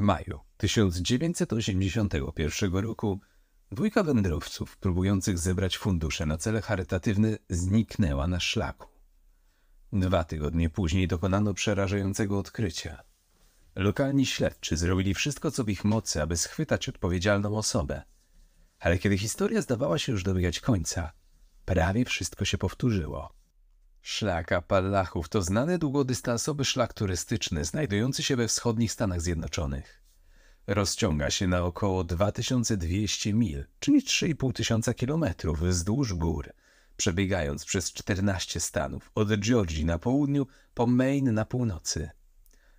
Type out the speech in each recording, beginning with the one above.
W maju 1981 roku dwójka wędrowców próbujących zebrać fundusze na cele charytatywne zniknęła na szlaku. Dwa tygodnie później dokonano przerażającego odkrycia. Lokalni śledczy zrobili wszystko, co w ich mocy, aby schwytać odpowiedzialną osobę. Ale kiedy historia zdawała się już dobiegać końca, prawie wszystko się powtórzyło. Szlak Appalachów to znany długodystansowy szlak turystyczny znajdujący się we wschodnich Stanach Zjednoczonych. Rozciąga się na około 2200 mil, czyli 3500 kilometrów wzdłuż gór, przebiegając przez 14 stanów, od Georgii na południu po Maine na północy.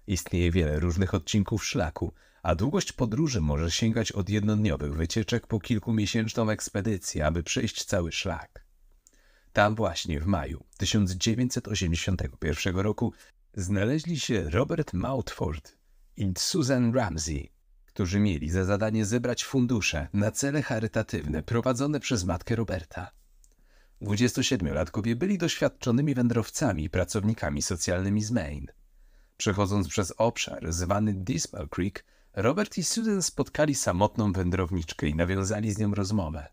Istnieje wiele różnych odcinków szlaku, a długość podróży może sięgać od jednodniowych wycieczek po kilkumiesięczną ekspedycję, aby przejść cały szlak. Tam właśnie w maju 1981 roku znaleźli się Robert Mountford i Susan Ramsey, którzy mieli za zadanie zebrać fundusze na cele charytatywne prowadzone przez matkę Roberta. 27-latkowie byli doświadczonymi wędrowcami i pracownikami socjalnymi z Maine. Przechodząc przez obszar zwany Dismal Creek, Robert i Susan spotkali samotną wędrowniczkę i nawiązali z nią rozmowę.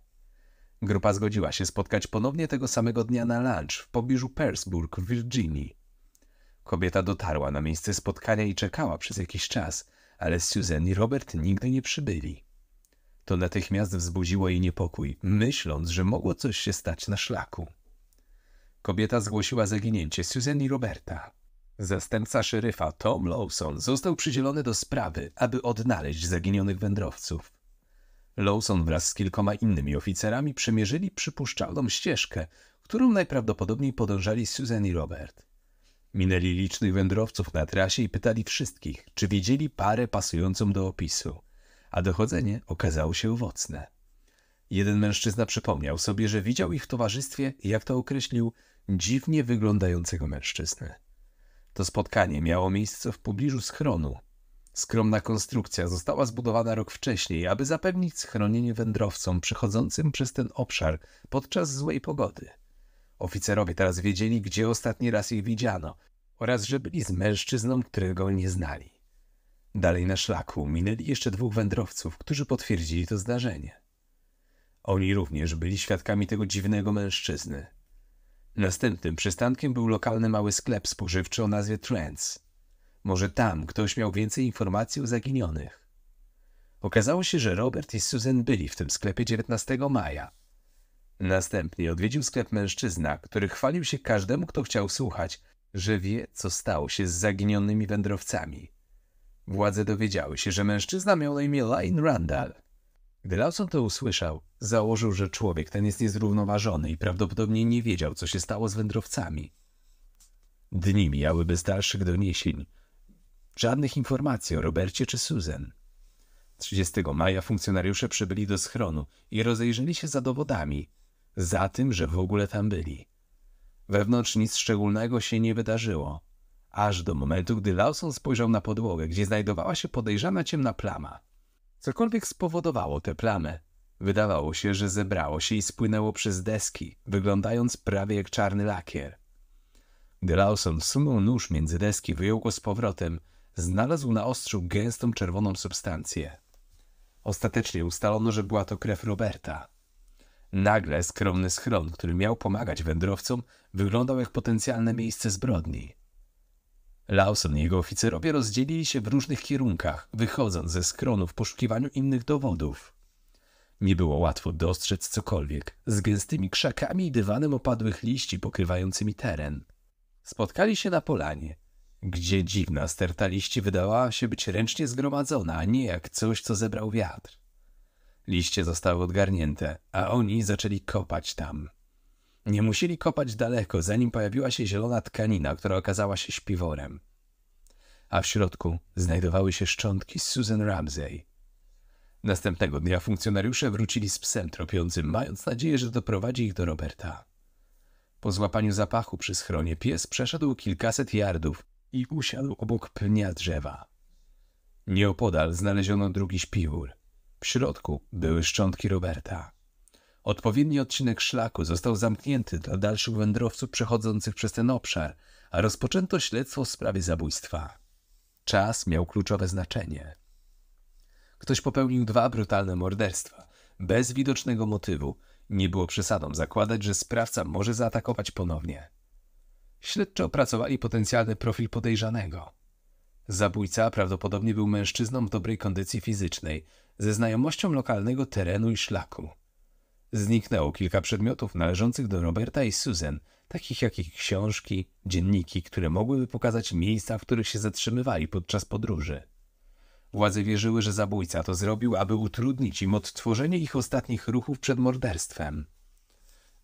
Grupa zgodziła się spotkać ponownie tego samego dnia na lunch w pobliżu Persburg w Virginii. Kobieta dotarła na miejsce spotkania i czekała przez jakiś czas, ale Susan i Robert nigdy nie przybyli. To natychmiast wzbudziło jej niepokój, myśląc, że mogło coś się stać na szlaku. Kobieta zgłosiła zaginięcie Susan i Roberta. Zastępca szeryfa Tom Lawson został przydzielony do sprawy, aby odnaleźć zaginionych wędrowców. Lawson wraz z kilkoma innymi oficerami przemierzyli przypuszczalną ścieżkę, którą najprawdopodobniej podążali Susan i Robert. Minęli licznych wędrowców na trasie i pytali wszystkich, czy widzieli parę pasującą do opisu, a dochodzenie okazało się owocne. Jeden mężczyzna przypomniał sobie, że widział ich w towarzystwie, jak to określił, dziwnie wyglądającego mężczyznę. To spotkanie miało miejsce w pobliżu schronu, Skromna konstrukcja została zbudowana rok wcześniej, aby zapewnić schronienie wędrowcom przechodzącym przez ten obszar podczas złej pogody. Oficerowie teraz wiedzieli, gdzie ostatni raz ich widziano oraz że byli z mężczyzną, którego nie znali. Dalej na szlaku minęli jeszcze dwóch wędrowców, którzy potwierdzili to zdarzenie. Oni również byli świadkami tego dziwnego mężczyzny. Następnym przystankiem był lokalny mały sklep spożywczy o nazwie Trends – może tam ktoś miał więcej informacji o zaginionych. Okazało się, że Robert i Susan byli w tym sklepie 19 maja. Następnie odwiedził sklep mężczyzna, który chwalił się każdemu, kto chciał słuchać, że wie, co stało się z zaginionymi wędrowcami. Władze dowiedziały się, że mężczyzna miał na imię Lane Randall. Gdy Lawson to usłyszał, założył, że człowiek ten jest niezrównoważony i prawdopodobnie nie wiedział, co się stało z wędrowcami. Dni mijały bez dalszych doniesień, Żadnych informacji o Robercie czy Susan. 30 maja funkcjonariusze przybyli do schronu i rozejrzeli się za dowodami, za tym, że w ogóle tam byli. Wewnątrz nic szczególnego się nie wydarzyło, aż do momentu, gdy Lawson spojrzał na podłogę, gdzie znajdowała się podejrzana ciemna plama. Cokolwiek spowodowało tę plamę, wydawało się, że zebrało się i spłynęło przez deski, wyglądając prawie jak czarny lakier. Gdy Lawson wsunął nóż między deski, wyjął go z powrotem – znalazł na ostrzu gęstą czerwoną substancję. Ostatecznie ustalono, że była to krew Roberta. Nagle skromny schron, który miał pomagać wędrowcom, wyglądał jak potencjalne miejsce zbrodni. Lawson i jego oficerowie rozdzielili się w różnych kierunkach, wychodząc ze skronu w poszukiwaniu innych dowodów. Nie było łatwo dostrzec cokolwiek, z gęstymi krzakami i dywanem opadłych liści pokrywającymi teren. Spotkali się na polanie, gdzie dziwna sterta liści wydawała się być ręcznie zgromadzona, a nie jak coś, co zebrał wiatr. Liście zostały odgarnięte, a oni zaczęli kopać tam. Nie musieli kopać daleko, zanim pojawiła się zielona tkanina, która okazała się śpiworem. A w środku znajdowały się szczątki Susan Ramsey. Następnego dnia funkcjonariusze wrócili z psem tropiącym, mając nadzieję, że doprowadzi ich do Roberta. Po złapaniu zapachu przy schronie pies przeszedł kilkaset jardów, i usiadł obok pnia drzewa. Nieopodal znaleziono drugi śpiwór. W środku były szczątki Roberta. Odpowiedni odcinek szlaku został zamknięty dla dalszych wędrowców przechodzących przez ten obszar, a rozpoczęto śledztwo w sprawie zabójstwa. Czas miał kluczowe znaczenie. Ktoś popełnił dwa brutalne morderstwa, bez widocznego motywu. Nie było przesadą zakładać, że sprawca może zaatakować ponownie. Śledczy opracowali potencjalny profil podejrzanego. Zabójca prawdopodobnie był mężczyzną w dobrej kondycji fizycznej, ze znajomością lokalnego terenu i szlaku. Zniknęło kilka przedmiotów należących do Roberta i Susan, takich jak ich książki, dzienniki, które mogłyby pokazać miejsca, w których się zatrzymywali podczas podróży. Władze wierzyły, że zabójca to zrobił, aby utrudnić im odtworzenie ich ostatnich ruchów przed morderstwem.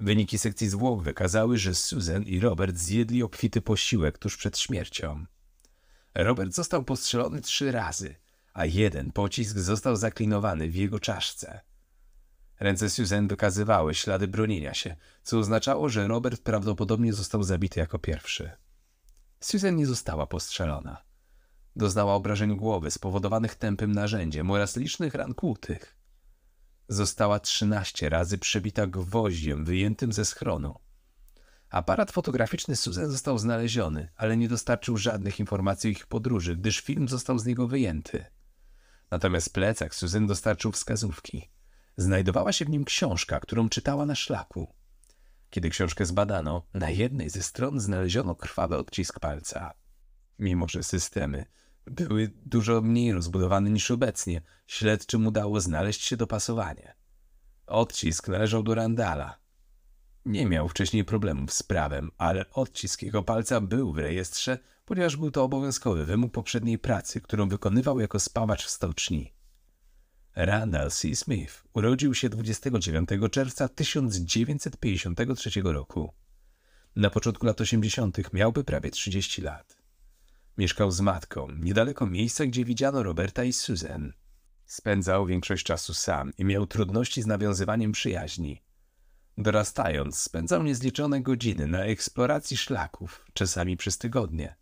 Wyniki sekcji zwłok wykazały, że Susan i Robert zjedli obfity posiłek tuż przed śmiercią. Robert został postrzelony trzy razy, a jeden pocisk został zaklinowany w jego czaszce. Ręce Susan dokazywały ślady bronienia się, co oznaczało, że Robert prawdopodobnie został zabity jako pierwszy. Susan nie została postrzelona. Doznała obrażeń głowy spowodowanych tępym narzędziem oraz licznych ran kłutych. Została 13 razy przebita gwoździem wyjętym ze schronu. Aparat fotograficzny Susan został znaleziony, ale nie dostarczył żadnych informacji o ich podróży, gdyż film został z niego wyjęty. Natomiast plecak Susan dostarczył wskazówki. Znajdowała się w nim książka, którą czytała na szlaku. Kiedy książkę zbadano, na jednej ze stron znaleziono krwawy odcisk palca. Mimo, że systemy były dużo mniej rozbudowane niż obecnie. Śledczym udało znaleźć się dopasowanie. Odcisk należał do Randala. Nie miał wcześniej problemów z prawem, ale odcisk jego palca był w rejestrze, ponieważ był to obowiązkowy wymóg poprzedniej pracy, którą wykonywał jako spawacz w stoczni. Randall C. Smith urodził się 29 czerwca 1953 roku. Na początku lat 80. miałby prawie 30 lat. Mieszkał z matką, niedaleko miejsca, gdzie widziano Roberta i Susan. Spędzał większość czasu sam i miał trudności z nawiązywaniem przyjaźni. Dorastając, spędzał niezliczone godziny na eksploracji szlaków, czasami przez tygodnie.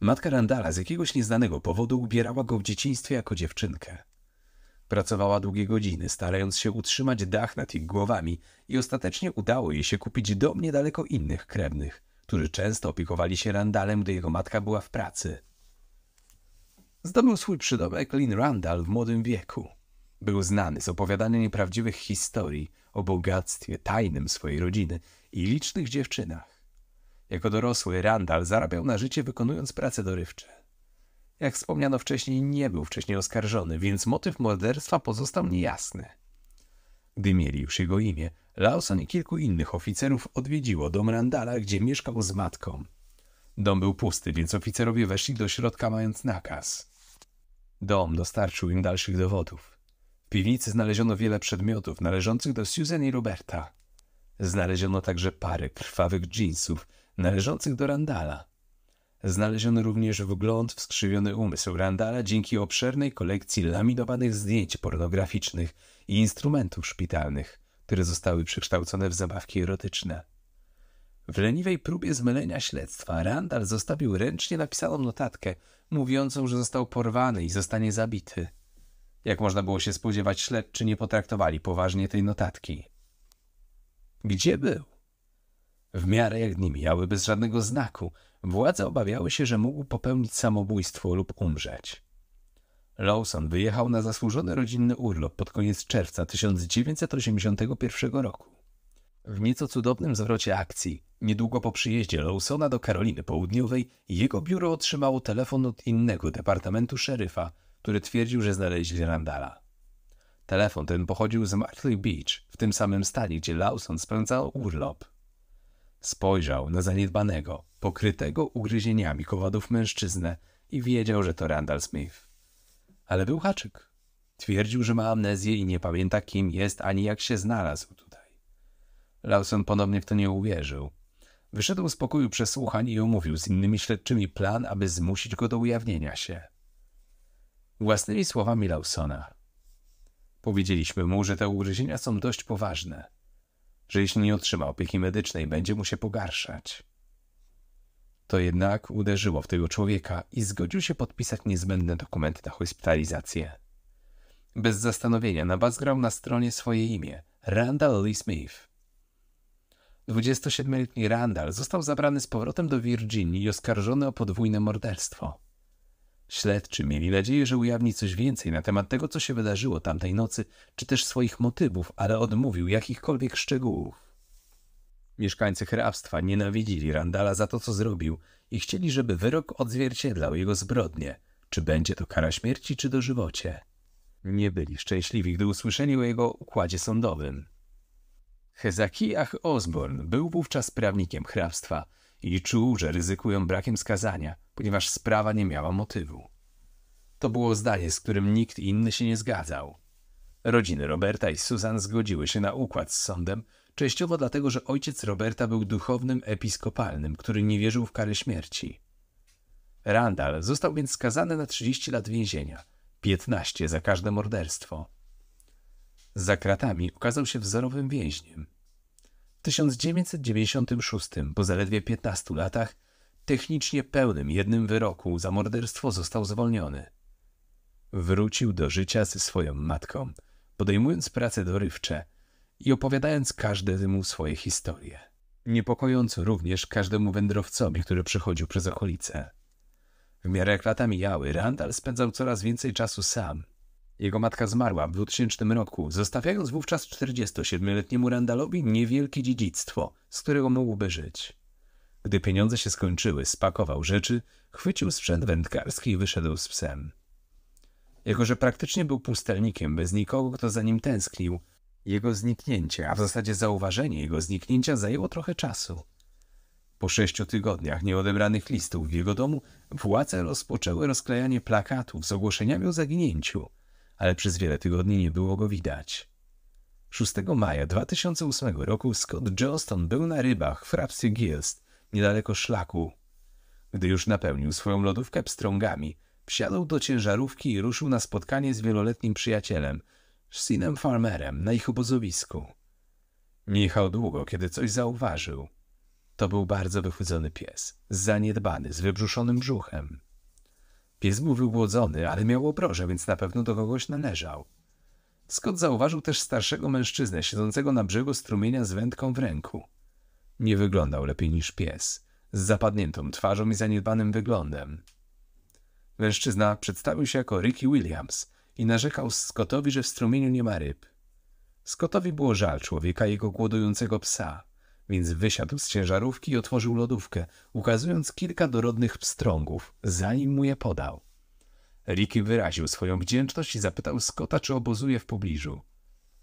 Matka Randala z jakiegoś nieznanego powodu ubierała go w dzieciństwie jako dziewczynkę. Pracowała długie godziny, starając się utrzymać dach nad ich głowami i ostatecznie udało jej się kupić dom niedaleko innych krewnych – którzy często opiekowali się Randalem, gdy jego matka była w pracy. Zdobył swój przydomek Lin Randall w młodym wieku. Był znany z opowiadania nieprawdziwych historii o bogactwie tajnym swojej rodziny i licznych dziewczynach. Jako dorosły Randall zarabiał na życie wykonując prace dorywcze. Jak wspomniano wcześniej, nie był wcześniej oskarżony, więc motyw morderstwa pozostał niejasny. Gdy mieli już jego imię, Lawson i kilku innych oficerów odwiedziło dom Randala, gdzie mieszkał z matką. Dom był pusty, więc oficerowie weszli do środka mając nakaz. Dom dostarczył im dalszych dowodów. W piwnicy znaleziono wiele przedmiotów należących do Susan i Roberta. Znaleziono także parę krwawych dżinsów należących do Randala. Znaleziono również wgląd w skrzywiony umysł Randala dzięki obszernej kolekcji laminowanych zdjęć pornograficznych i instrumentów szpitalnych, które zostały przekształcone w zabawki erotyczne. W leniwej próbie zmylenia śledztwa Randall zostawił ręcznie napisaną notatkę, mówiącą, że został porwany i zostanie zabity. Jak można było się spodziewać, śledczy nie potraktowali poważnie tej notatki. Gdzie był? W miarę jak dni mijały bez żadnego znaku, władze obawiały się, że mógł popełnić samobójstwo lub umrzeć. Lawson wyjechał na zasłużony rodzinny urlop pod koniec czerwca 1981 roku. W nieco cudownym zwrocie akcji, niedługo po przyjeździe Lawsona do Karoliny Południowej, jego biuro otrzymało telefon od innego departamentu szeryfa, który twierdził, że znaleźli Randala. Telefon ten pochodził z Martley Beach, w tym samym stanie, gdzie Lawson spędzał urlop. Spojrzał na zaniedbanego, pokrytego ugryzieniami kowadów mężczyznę i wiedział, że to Randall Smith. Ale był haczyk. Twierdził, że ma amnezję i nie pamięta, kim jest ani jak się znalazł tutaj. Lawson ponownie w to nie uwierzył. Wyszedł z pokoju przesłuchań i omówił z innymi śledczymi plan, aby zmusić go do ujawnienia się. Własnymi słowami Lawsona. Powiedzieliśmy mu, że te ugryzienia są dość poważne, że jeśli nie otrzyma opieki medycznej, będzie mu się pogarszać. To jednak uderzyło w tego człowieka i zgodził się podpisać niezbędne dokumenty na hospitalizację. Bez zastanowienia nabazgrał na stronie swoje imię Randall Lee Smith. 27-letni Randall został zabrany z powrotem do Virginii i oskarżony o podwójne morderstwo. Śledczy mieli nadzieję, że ujawni coś więcej na temat tego, co się wydarzyło tamtej nocy, czy też swoich motywów, ale odmówił jakichkolwiek szczegółów. Mieszkańcy hrabstwa nienawidzili Randala za to, co zrobił i chcieli, żeby wyrok odzwierciedlał jego zbrodnie. Czy będzie to kara śmierci, czy dożywocie? Nie byli szczęśliwi, gdy usłyszeli o jego układzie sądowym. Hezakiah Osborne był wówczas prawnikiem hrabstwa i czuł, że ryzykują brakiem skazania, ponieważ sprawa nie miała motywu. To było zdanie, z którym nikt inny się nie zgadzał. Rodziny Roberta i Susan zgodziły się na układ z sądem, Częściowo dlatego, że ojciec Roberta był duchownym episkopalnym, który nie wierzył w karę śmierci. Randall został więc skazany na 30 lat więzienia, 15 za każde morderstwo. Za kratami okazał się wzorowym więźniem. W 1996, po zaledwie 15 latach, technicznie pełnym jednym wyroku za morderstwo został zwolniony. Wrócił do życia ze swoją matką, podejmując prace dorywcze – i opowiadając każdemu swoje historie. Niepokojąco również każdemu wędrowcowi, który przechodził przez okolice. W miarę jak lata mijały, Randall spędzał coraz więcej czasu sam. Jego matka zmarła w 2000 roku, zostawiając wówczas 47-letniemu Randallowi niewielkie dziedzictwo, z którego mógłby żyć. Gdy pieniądze się skończyły, spakował rzeczy, chwycił sprzęt wędkarski i wyszedł z psem. Jako, że praktycznie był pustelnikiem, bez nikogo, kto za nim tęsknił, jego zniknięcie, a w zasadzie zauważenie jego zniknięcia zajęło trochę czasu. Po sześciu tygodniach nieodebranych listów w jego domu władze rozpoczęły rozklejanie plakatów z ogłoszeniami o zaginięciu, ale przez wiele tygodni nie było go widać. 6 maja 2008 roku Scott Johnston był na rybach w Rapsy Gilst, niedaleko szlaku. Gdy już napełnił swoją lodówkę pstrągami, wsiadł do ciężarówki i ruszył na spotkanie z wieloletnim przyjacielem – Sinem Farmerem na ich obozowisku. Nie jechał długo, kiedy coś zauważył. To był bardzo wychudzony pies, zaniedbany, z wybrzuszonym brzuchem. Pies był wygłodzony, ale miał obroże, więc na pewno do kogoś należał. Scott zauważył też starszego mężczyznę siedzącego na brzegu strumienia z wędką w ręku. Nie wyglądał lepiej niż pies, z zapadniętą twarzą i zaniedbanym wyglądem. Mężczyzna przedstawił się jako Ricky Williams, i narzekał Scottowi, że w strumieniu nie ma ryb. Scottowi było żal człowieka i jego głodującego psa, więc wysiadł z ciężarówki i otworzył lodówkę, ukazując kilka dorodnych pstrągów, zanim mu je podał. Ricky wyraził swoją wdzięczność i zapytał Scotta, czy obozuje w pobliżu.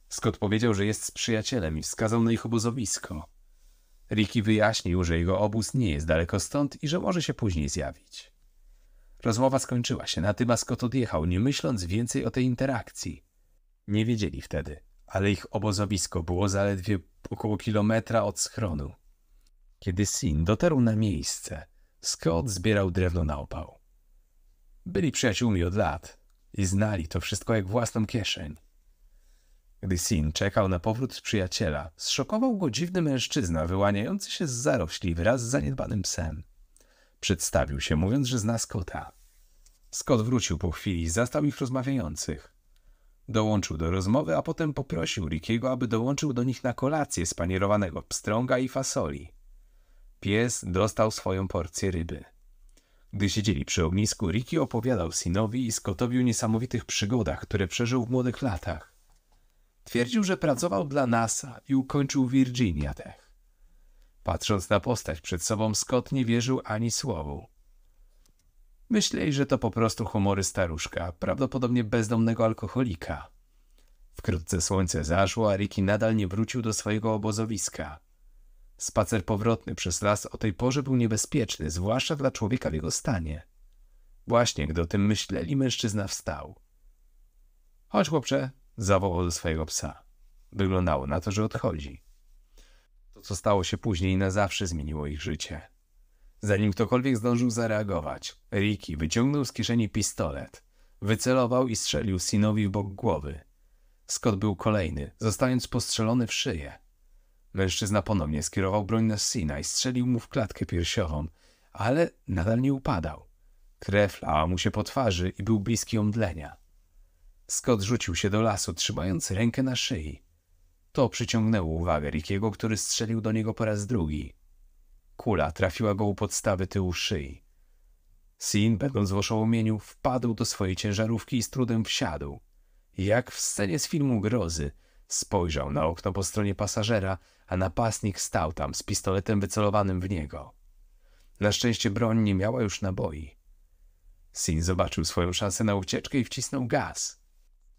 Scott powiedział, że jest z przyjacielem i wskazał na ich obozowisko. Ricky wyjaśnił, że jego obóz nie jest daleko stąd i że może się później zjawić. Rozmowa skończyła się, Scott odjechał, nie myśląc więcej o tej interakcji. Nie wiedzieli wtedy, ale ich obozowisko było zaledwie około kilometra od schronu. Kiedy Sin dotarł na miejsce, Scott zbierał drewno na opał. Byli przyjaciółmi od lat i znali to wszystko jak własną kieszeń. Gdy Sin czekał na powrót przyjaciela, zszokował go dziwny mężczyzna wyłaniający się z zarośli wraz z zaniedbanym psem. Przedstawił się, mówiąc, że zna Scotta. Scott wrócił po chwili i zastał ich rozmawiających. Dołączył do rozmowy, a potem poprosił Rickiego, aby dołączył do nich na kolację spanierowanego pstrąga i fasoli. Pies dostał swoją porcję ryby. Gdy siedzieli przy ognisku, Ricky opowiadał Sinowi i Scottowi o niesamowitych przygodach, które przeżył w młodych latach. Twierdził, że pracował dla NASA i ukończył Virginia Tech. Patrząc na postać przed sobą, Scott nie wierzył ani słowu. Myśleli, że to po prostu humory staruszka, prawdopodobnie bezdomnego alkoholika. Wkrótce słońce zaszło, a Ricky nadal nie wrócił do swojego obozowiska. Spacer powrotny przez las o tej porze był niebezpieczny, zwłaszcza dla człowieka w jego stanie. Właśnie gdy o tym myśleli, mężczyzna wstał. Chodź, chłopcze, zawołał do swojego psa. Wyglądało na to, że odchodzi co stało się później na zawsze zmieniło ich życie. Zanim ktokolwiek zdążył zareagować, Ricky wyciągnął z kieszeni pistolet, wycelował i strzelił Sinowi w bok głowy. Scott był kolejny, zostając postrzelony w szyję. Mężczyzna ponownie skierował broń na Sina i strzelił mu w klatkę piersiową, ale nadal nie upadał. Krew lała mu się po twarzy i był bliski omdlenia. Scott rzucił się do lasu, trzymając rękę na szyi. To przyciągnęło uwagę Rikiego, który strzelił do niego po raz drugi. Kula trafiła go u podstawy tyłu szyi. Sin, będąc w oszołomieniu, wpadł do swojej ciężarówki i z trudem wsiadł. Jak w scenie z filmu grozy, spojrzał na okno po stronie pasażera, a napastnik stał tam z pistoletem wycelowanym w niego. Na szczęście broń nie miała już naboi. Sin zobaczył swoją szansę na ucieczkę i wcisnął gaz.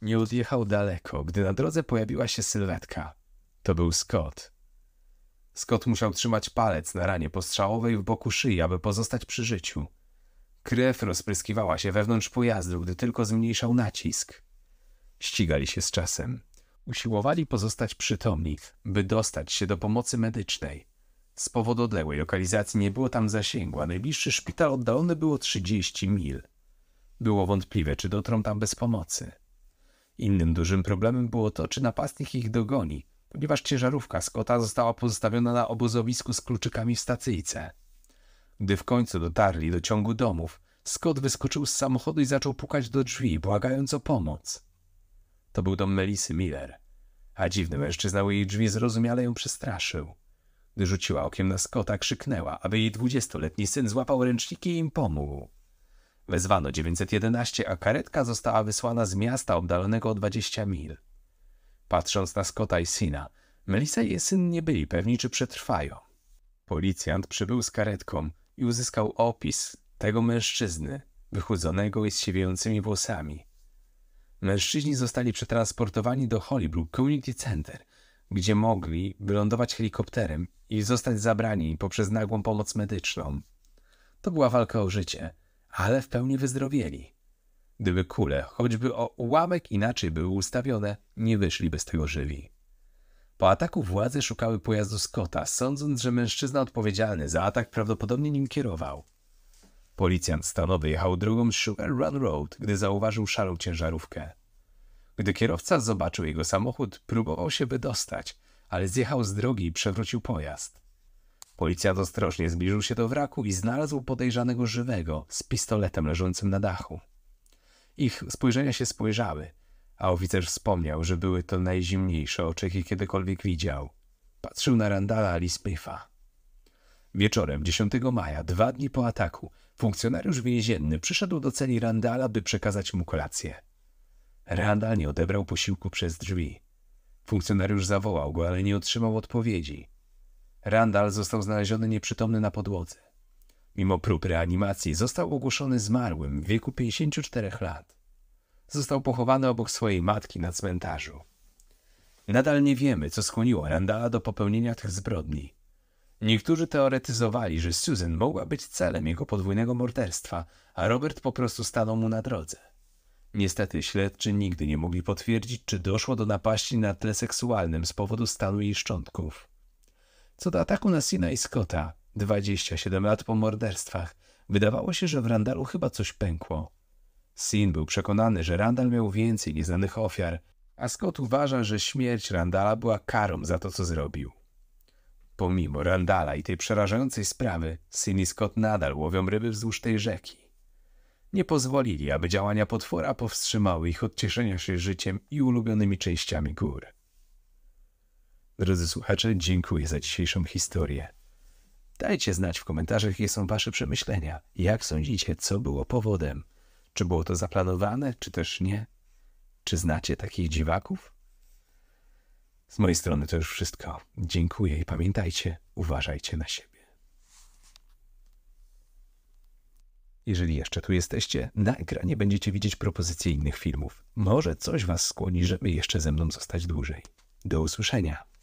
Nie odjechał daleko, gdy na drodze pojawiła się sylwetka. To był Scott. Scott musiał trzymać palec na ranie postrzałowej w boku szyi, aby pozostać przy życiu. Krew rozpryskiwała się wewnątrz pojazdu, gdy tylko zmniejszał nacisk. Ścigali się z czasem. Usiłowali pozostać przytomni, by dostać się do pomocy medycznej. Z powodu odległej lokalizacji nie było tam zasięgu, a najbliższy szpital oddalony było 30 mil. Było wątpliwe, czy dotrą tam bez pomocy. Innym dużym problemem było to, czy napastnik ich dogoni, ponieważ ciężarówka Scotta została pozostawiona na obozowisku z kluczykami w stacyjce. Gdy w końcu dotarli do ciągu domów, Scott wyskoczył z samochodu i zaczął pukać do drzwi, błagając o pomoc. To był dom Melisy Miller, a dziwny mężczyzna u jej drzwi zrozumiale ją przestraszył. Gdy rzuciła okiem na Scotta, krzyknęła, aby jej dwudziestoletni syn złapał ręczniki i im pomógł. Wezwano 911, a karetka została wysłana z miasta oddalonego o 20 mil. Patrząc na Scotta i syna, Melissa i jej syn nie byli pewni, czy przetrwają. Policjant przybył z karetką i uzyskał opis tego mężczyzny, wychudzonego i z siewiejącymi włosami. Mężczyźni zostali przetransportowani do Hollybrook Community Center, gdzie mogli wylądować helikopterem i zostać zabrani poprzez nagłą pomoc medyczną. To była walka o życie – ale w pełni wyzdrowieli. Gdyby kule, choćby o ułamek inaczej były ustawione, nie wyszliby z tego żywi. Po ataku władze szukały pojazdu Scotta, sądząc, że mężczyzna odpowiedzialny za atak prawdopodobnie nim kierował. Policjant stanowy jechał drogą Sugar Run Road, gdy zauważył szarą ciężarówkę. Gdy kierowca zobaczył jego samochód, próbował się wydostać, ale zjechał z drogi i przewrócił pojazd. Policjant ostrożnie zbliżył się do wraku i znalazł podejrzanego żywego z pistoletem leżącym na dachu. Ich spojrzenia się spojrzały, a oficer wspomniał, że były to najzimniejsze oczy, jakie kiedykolwiek widział. Patrzył na Randala Alispyfa. Wieczorem 10 maja, dwa dni po ataku, funkcjonariusz więzienny przyszedł do celi Randala, by przekazać mu kolację. Randal nie odebrał posiłku przez drzwi. Funkcjonariusz zawołał go, ale nie otrzymał odpowiedzi. Randall został znaleziony nieprzytomny na podłodze. Mimo prób reanimacji został ogłoszony zmarłym w wieku 54 lat. Został pochowany obok swojej matki na cmentarzu. Nadal nie wiemy, co skłoniło Randalla do popełnienia tych zbrodni. Niektórzy teoretyzowali, że Susan mogła być celem jego podwójnego morderstwa, a Robert po prostu stanął mu na drodze. Niestety śledczy nigdy nie mogli potwierdzić, czy doszło do napaści na tle seksualnym z powodu stanu jej szczątków. Co do ataku na Sina i Scotta, 27 lat po morderstwach, wydawało się, że w Randalu chyba coś pękło. Sin był przekonany, że Randall miał więcej nieznanych ofiar, a Scott uważa, że śmierć Randala była karą za to, co zrobił. Pomimo Randala i tej przerażającej sprawy, Sin i Scott nadal łowią ryby wzdłuż tej rzeki. Nie pozwolili, aby działania potwora powstrzymały ich od cieszenia się życiem i ulubionymi częściami gór. Drodzy słuchacze, dziękuję za dzisiejszą historię. Dajcie znać w komentarzach, jakie są Wasze przemyślenia. Jak sądzicie, co było powodem? Czy było to zaplanowane, czy też nie? Czy znacie takich dziwaków? Z mojej strony to już wszystko. Dziękuję i pamiętajcie, uważajcie na siebie. Jeżeli jeszcze tu jesteście, na ekranie będziecie widzieć propozycje innych filmów. Może coś Was skłoni, żeby jeszcze ze mną zostać dłużej. Do usłyszenia.